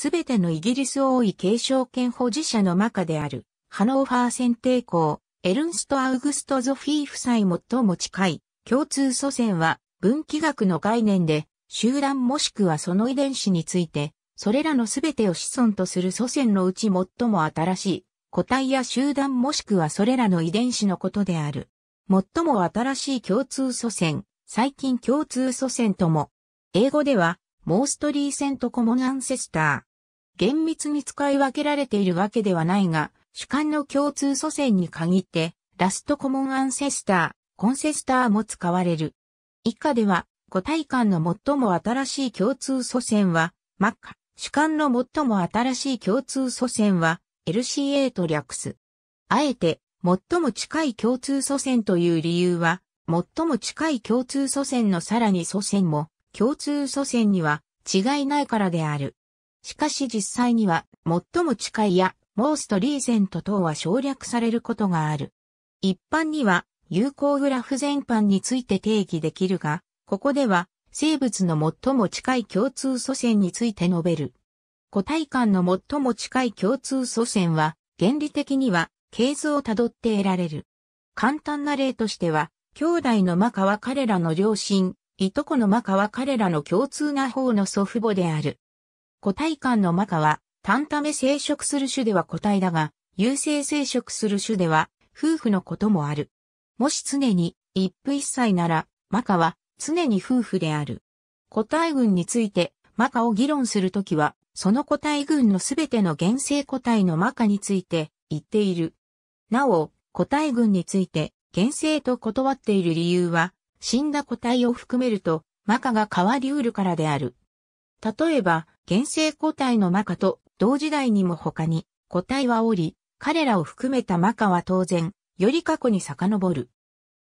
すべてのイギリス王位継承権保持者のマカである、ハノーファー選定校、エルンスト・アウグスト・ゾフィー夫妻最も近い、共通祖先は、分岐学の概念で、集団もしくはその遺伝子について、それらのすべてを子孫とする祖先のうち最も新しい、個体や集団もしくはそれらの遺伝子のことである。最も新しい共通祖先、最近共通祖先とも。英語では、モーストリーセントコモンアンセスター。厳密に使い分けられているわけではないが、主観の共通祖先に限って、ラストコモンアンセスター、コンセスターも使われる。以下では、個体間の最も新しい共通祖先は、マッカ、主観の最も新しい共通祖先は、LCA と略す。あえて、最も近い共通祖先という理由は、最も近い共通祖先のさらに祖先も、共通祖先には違いないからである。しかし実際には、最も近いや、モーストリーゼント等は省略されることがある。一般には、有効グラフ全般について定義できるが、ここでは、生物の最も近い共通祖先について述べる。個体間の最も近い共通祖先は、原理的には、系図をたどって得られる。簡単な例としては、兄弟のマカは彼らの両親、いとこのマカは彼らの共通な方の祖父母である。個体間のマカは、単ため生殖する種では個体だが、有性生殖する種では、夫婦のこともある。もし常に、一夫一妻なら、マカは、常に夫婦である。個体群について、マカを議論するときは、その個体群のすべての原生個体のマカについて、言っている。なお、個体群について、原生と断っている理由は、死んだ個体を含めると、マカが変わりうるからである。例えば、原生個体のマカと同時代にも他に個体はおり、彼らを含めたマカは当然、より過去に遡る。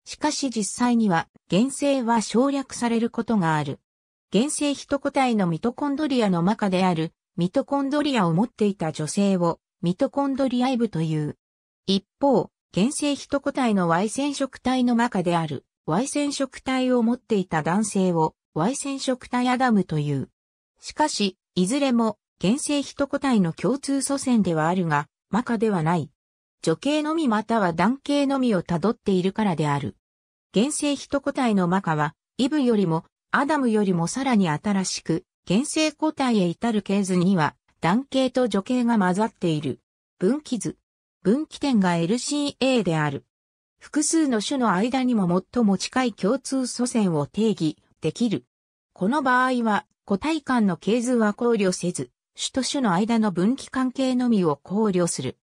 しかし実際には、原生は省略されることがある。原生一個体のミトコンドリアのマカである、ミトコンドリアを持っていた女性を、ミトコンドリアイブという。一方、原生一個体の Y 染色体のマカである、Y 染色体を持っていた男性を、Y 染色体アダムという。しかし、いずれも、原生一個体の共通祖先ではあるが、マカではない。女系のみまたは男系のみをたどっているからである。原生一個体のマカは、イブよりも、アダムよりもさらに新しく、原生個体へ至る系図には、男系と女系が混ざっている。分岐図。分岐点が LCA である。複数の種の間にも最も近い共通祖先を定義できる。この場合は個体間の系図は考慮せず、種と種の間の分岐関係のみを考慮する。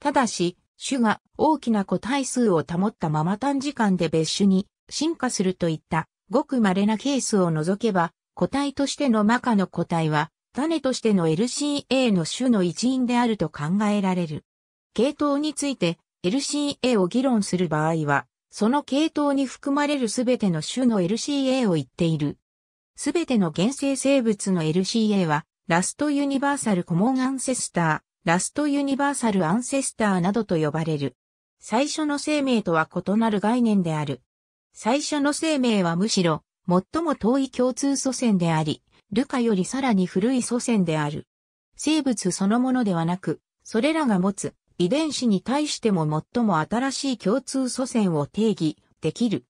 ただし、種が大きな個体数を保ったまま短時間で別種に進化するといったごく稀なケースを除けば、個体としてのマカの個体は、種としての LCA の種の一因であると考えられる。系統について LCA を議論する場合は、その系統に含まれるすべての種の LCA を言っているすべての原生生物の LCA は、ラストユニバーサルコモンアンセスター、ラストユニバーサルアンセスターなどと呼ばれる。最初の生命とは異なる概念である。最初の生命はむしろ、最も遠い共通祖先であり、ルカよりさらに古い祖先である。生物そのものではなく、それらが持つ遺伝子に対しても最も新しい共通祖先を定義できる。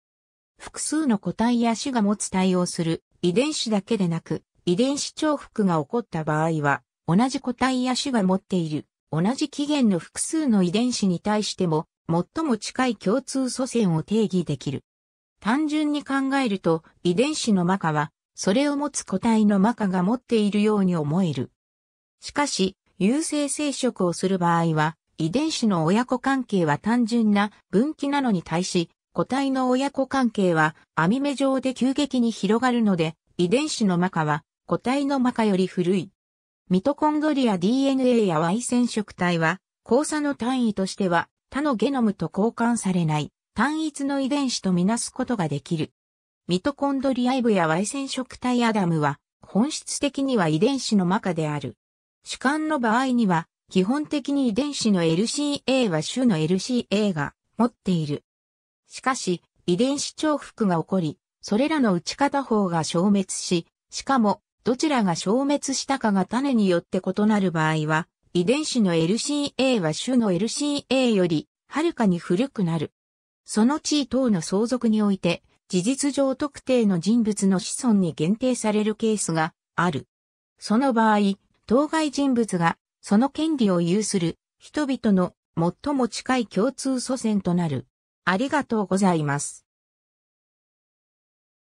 複数の個体や種が持つ対応する遺伝子だけでなく、遺伝子重複が起こった場合は、同じ個体や種が持っている、同じ起源の複数の遺伝子に対しても、最も近い共通祖先を定義できる。単純に考えると、遺伝子のマカは、それを持つ個体のマカが持っているように思える。しかし、有性生殖をする場合は、遺伝子の親子関係は単純な分岐なのに対し、個体の親子関係は網目状で急激に広がるので、遺伝子のマカは個体のマカより古い。ミトコンドリア DNA や Y 染色体は、交差の単位としては他のゲノムと交換されない単一の遺伝子とみなすことができる。ミトコンドリアイブや Y 染色体アダムは、本質的には遺伝子のマカである。主観の場合には、基本的に遺伝子の LCA は種の LCA が持っているしかし、遺伝子重複が起こり、それらの打ち片方が消滅し、しかも、どちらが消滅したかが種によって異なる場合は、遺伝子の LCA は種の LCA より、はるかに古くなる。その地位等の相続において、事実上特定の人物の子孫に限定されるケースがある。その場合、当該人物がその権利を有する人々の最も近い共通祖先となるありがとうございます。